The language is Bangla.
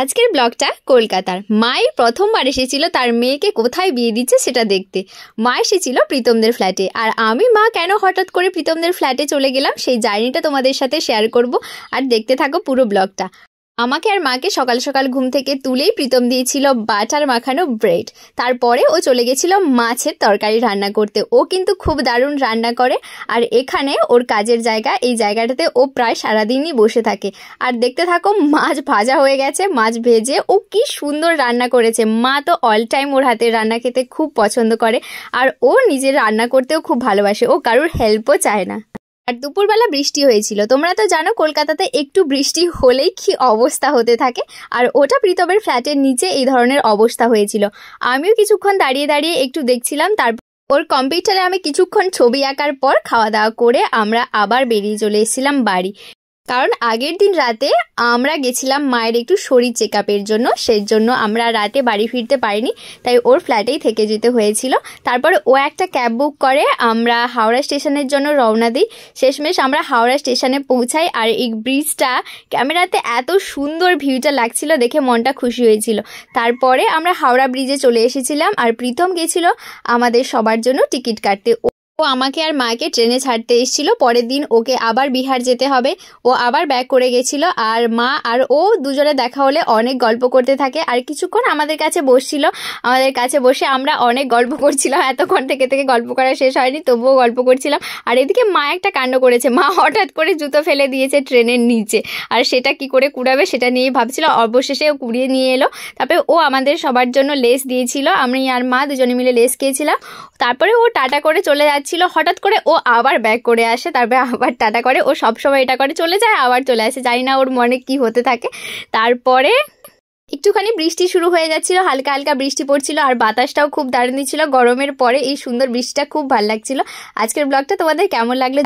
আজকের ব্লগটা কলকাতার মাই প্রথমবার এসেছিল তার মেয়েকে কোথায় বিয়ে দিচ্ছে সেটা দেখতে মা এসেছিল প্রীতমদের ফ্ল্যাটে আর আমি মা কেন হঠাৎ করে প্রীতমদের ফ্ল্যাটে চলে গেলাম সেই জার্নিটা তোমাদের সাথে শেয়ার করব আর দেখতে থাকো পুরো ব্লগটা আমাকে আর মাকে সকাল সকাল ঘুম থেকে তুলেই প্রীতম দিয়েছিল বাটার মাখানো ব্রেড তারপরে ও চলে গেছিল মাছের তরকারি রান্না করতে ও কিন্তু খুব দারুণ রান্না করে আর এখানে ওর কাজের জায়গা এই জায়গাটাতে ও প্রায় সারাদিনই বসে থাকে আর দেখতে থাকো মাছ ভাজা হয়ে গেছে মাছ ভেজে ও কি সুন্দর রান্না করেছে মা তো অল টাইম ওর হাতের রান্না খেতে খুব পছন্দ করে আর ও নিজের রান্না করতেও খুব ভালোবাসে ও কারোর হেল্পও চায় না আর দুপুরবেলা বৃষ্টি হয়েছিল তোমরা তো জানো কলকাতাতে একটু বৃষ্টি হলেই কি অবস্থা হতে থাকে আর ওটা প্রীতমের ফ্ল্যাটের নিচে এই ধরনের অবস্থা হয়েছিল আমিও কিছুক্ষণ দাঁড়িয়ে দাঁড়িয়ে একটু দেখছিলাম তারপর ওর কম্পিউটারে আমি কিছুক্ষণ ছবি আঁকার পর খাওয়া দাওয়া করে আমরা আবার বেরিয়ে চলে এসেছিলাম বাড়ি কারণ আগের দিন রাতে আমরা গেছিলাম মায়ের একটু শরীর চেক আপের জন্য সেই জন্য আমরা রাতে বাড়ি ফিরতে পারিনি তাই ওর ফ্ল্যাটেই থেকে যেতে হয়েছিল তারপর ও একটা ক্যাব বুক করে আমরা হাওড়া স্টেশনের জন্য রওনা দিই শেষমেশ আমরা হাওড়া স্টেশনে পৌঁছাই আর এই ব্রিজটা ক্যামেরাতে এত সুন্দর ভিউটা লাগছিল দেখে মনটা খুশি হয়েছিল তারপরে আমরা হাওড়া ব্রিজে চলে এসেছিলাম আর প্রীতম গেছিল আমাদের সবার জন্য টিকিট কাটতে ও আমাকে আর মাকে ট্রেনে ছাড়তে এসেছিল পরের দিন ওকে আবার বিহার যেতে হবে ও আবার ব্যাক করে গেছিল আর মা আর ও দুজনে দেখা হলে অনেক গল্প করতে থাকে আর কিছুক্ষণ আমাদের কাছে বসছিল আমাদের কাছে বসে আমরা অনেক গল্প করছিলাম এতক্ষণ থেকে থেকে গল্প করা শেষ হয়নি তবুও গল্প করছিলাম আর এদিকে মা একটা কাণ্ড করেছে মা হঠাৎ করে জুতো ফেলে দিয়েছে ট্রেনের নিচে আর সেটা কি করে কুড়াবে সেটা নিয়ে ভাবছিল অবশেষে ও কুড়িয়ে নিয়ে এলো তারপরে ও আমাদের সবার জন্য লেস দিয়েছিল আমি আর মা দুজনে মিলে লেস খেয়েছিলাম তারপরে ও টাটা করে চলে যাচ্ছে ছিল হঠাৎ করে ও আবার ব্যাক করে আসে তারপরে আবার টাটা করে ও সবসময় এটা করে চলে যায় আবার চলে আসে জানি না ওর মনে কি হতে থাকে তারপরে একটুখানি বৃষ্টি শুরু হয়ে যাচ্ছিল হালকা হালকা বৃষ্টি পড়ছিল আর বাতাসটাও খুব দাঁড়িয়ে দিচ্ছিল গরমের পরে এই সুন্দর বৃষ্টিটা খুব ভালো লাগছিল আজকের ব্লগটা তোমাদের কেমন লাগলো